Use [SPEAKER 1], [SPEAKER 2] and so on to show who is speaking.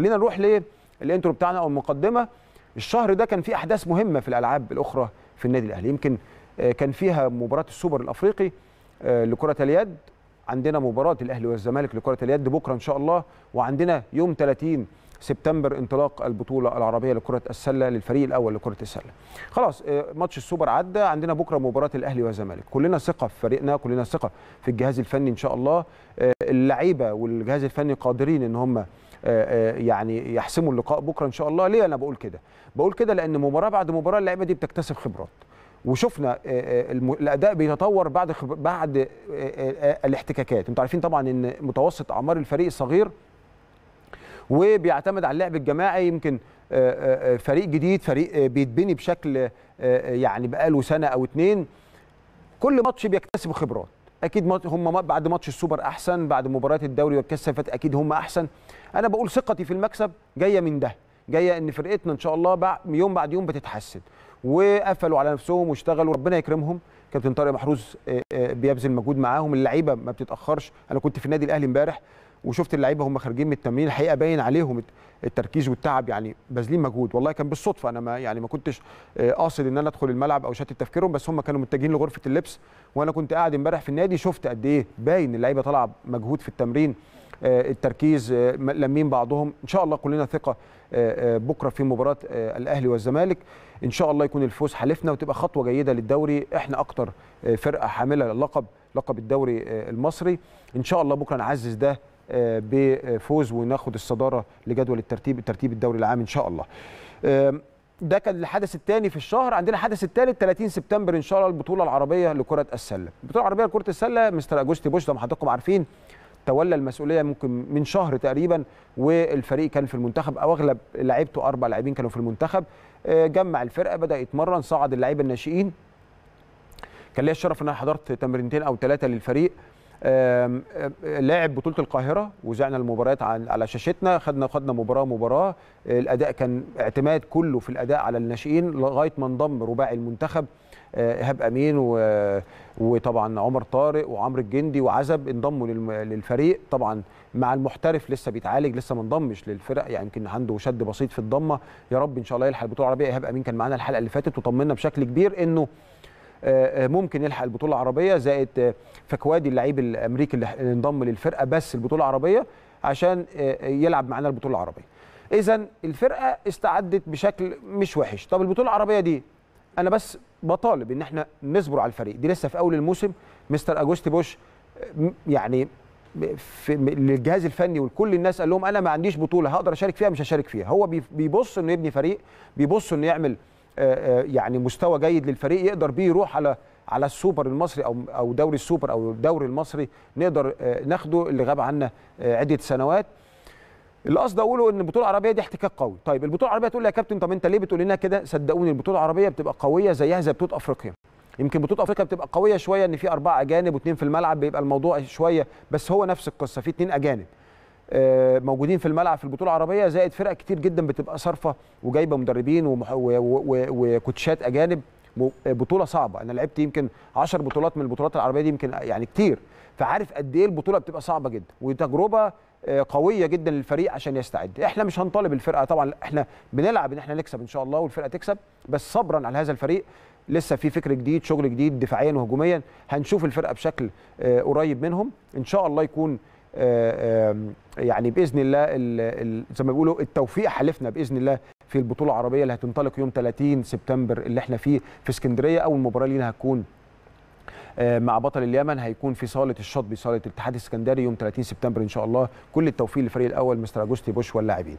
[SPEAKER 1] خلينا نروح للانترو بتاعنا او المقدمه الشهر ده كان فيه احداث مهمه في الالعاب الاخرى في النادي الاهلي يمكن آه، كان فيها مباراه السوبر الافريقي آه، لكره اليد عندنا مباراه الاهلي والزمالك لكره اليد بكره ان شاء الله وعندنا يوم 30 سبتمبر انطلاق البطوله العربيه لكره السله للفريق الاول لكره السله خلاص آه، ماتش السوبر عدى عندنا بكره مباراه الاهلي والزمالك كلنا ثقه في فريقنا كلنا ثقه في الجهاز الفني ان شاء الله اللعيبه والجهاز الفني قادرين ان هم آه، آه، يعني يحسموا اللقاء بكره ان شاء الله ليه انا بقول كده بقول كده لان مباراه بعد مباراه اللعيبه دي بتكتسب خبرات وشفنا آه، الاداء بيتطور بعد بعد الاحتكاكات انتوا عارفين طبعا ان متوسط اعمار الفريق صغير وبيعتمد على اللعب الجماعي يمكن فريق جديد فريق بيتبني بشكل يعني بقاله سنه او اتنين كل ماتش بيكتسب خبرات اكيد هم بعد ماتش السوبر احسن بعد مباراه الدوري والكاس اللي اكيد هم احسن انا بقول ثقتي في المكسب جايه من ده جايه ان فرقتنا ان شاء الله يوم بعد يوم بتتحسن وقفلوا على نفسهم واشتغلوا ربنا يكرمهم كابتن طارق محروز آه، آه، بيبذل مجهود معاهم اللعيبه ما بتتاخرش انا كنت في النادي الاهلي امبارح وشفت اللعيبه هم خارجين من التمرين الحقيقه باين عليهم التركيز والتعب يعني باذلين مجهود والله كان بالصدفه انا ما يعني ما كنتش آه، قاصد ان انا ادخل الملعب او شتت تفكيرهم بس هم كانوا متجهين لغرفه اللبس وانا كنت قاعد امبارح في النادي شفت قد ايه باين اللعيبه طالعه مجهود في التمرين آه، التركيز آه، لمين بعضهم ان شاء الله كلنا ثقه بكره في مباراه الاهلي والزمالك ان شاء الله يكون الفوز حلفنا وتبقى خطوه جيده للدوري احنا اكتر فرقه حامله للقب لقب الدوري المصري ان شاء الله بكره نعزز ده بفوز وناخد الصداره لجدول الترتيب الترتيب الدوري العام ان شاء الله ده كان الحدث الثاني في الشهر عندنا الحدث الثالث 30 سبتمبر ان شاء الله البطوله العربيه لكره السله البطوله العربيه لكره السله مستر اجوستي بوش زي ما حضراتكم عارفين تولى المسؤوليه ممكن من شهر تقريبا والفريق كان في المنتخب او اغلب لعيبته اربع لاعبين كانوا في المنتخب آه، جمع الفرقه بدا يتمرن صعد اللعيبه الناشئين كان ليا الشرف ان انا حضرت تمرينتين او ثلاثه للفريق لاعب بطوله القاهره وزعنا المباريات على شاشتنا خدنا خدنا مباراه مباراه الاداء كان اعتماد كله في الاداء على الناشئين لغايه ما انضم رباعي المنتخب آه، ايهاب امين وطبعا عمر طارق وعمرو الجندي وعزب انضموا للفريق طبعا مع المحترف لسه بيتعالج لسه ما انضمش للفرق يعني يمكن عنده شد بسيط في الضمه يا رب ان شاء الله يلحق البطوله العربيه ايهاب امين كان معانا الحلقه اللي فاتت وطمنا بشكل كبير انه آه، آه، ممكن يلحق البطوله العربيه زائد آه، فكوادي اللعيب الامريكي اللي انضم للفرقه بس البطوله العربيه عشان يلعب معانا البطوله العربيه اذا الفرقه استعدت بشكل مش وحش طب البطوله العربيه دي انا بس بطالب ان احنا نصبر على الفريق دي لسه في اول الموسم مستر اجوستي بوش يعني في للجهاز الفني ولكل الناس قال لهم انا ما عنديش بطوله هقدر اشارك فيها مش هشارك فيها هو بيبص انه يبني فريق بيبص انه يعمل آه، آه، يعني مستوى جيد للفريق يقدر بيه يروح على على السوبر المصري او او دوري السوبر او الدوري المصري نقدر آه، ناخده اللي غاب عنا عده سنوات اللي قصدي اقوله ان البطوله العربيه دي احتكاك قوي طيب البطوله العربيه تقول لي يا كابتن طب انت ليه بتقول لنا كده صدقوني البطوله العربيه بتبقى قويه زيها زي بطوله افريقيا يمكن بطوله افريقيا بتبقى قويه شويه ان في اربعه اجانب واثنين في الملعب بيبقى الموضوع شويه بس هو نفس القصه في اثنين اجانب آه، موجودين في الملعب في البطوله العربيه زائد فرق كتير جدا بتبقى صارفه وجايبه مدربين وكوتشات اجانب آه، بطوله صعبه انا لعبت يمكن 10 بطولات من البطولات العربيه دي يمكن يعني كتير فعارف قد ايه البطوله بتبقى صعبه جدا وتجربه آه، قويه جدا للفريق عشان يستعد احنا مش هنطالب الفرقه طبعا احنا بنلعب ان احنا نكسب ان شاء الله والفرقه تكسب بس صبرا على هذا الفريق لسه في فكر جديد شغل جديد دفاعيا وهجوميا هنشوف الفرقه بشكل قريب منهم ان شاء الله يكون آه، يعني باذن الله زي ما بيقولوا التوفيق حلفنا باذن الله في البطوله العربيه اللي هتنطلق يوم 30 سبتمبر اللي احنا فيه في اسكندريه اول مباراه لينا هتكون آه، مع بطل اليمن هيكون في صاله الشطبي صاله الاتحاد السكندري يوم 30 سبتمبر ان شاء الله كل التوفيق للفريق الاول مستر اجوستي بوش واللاعبين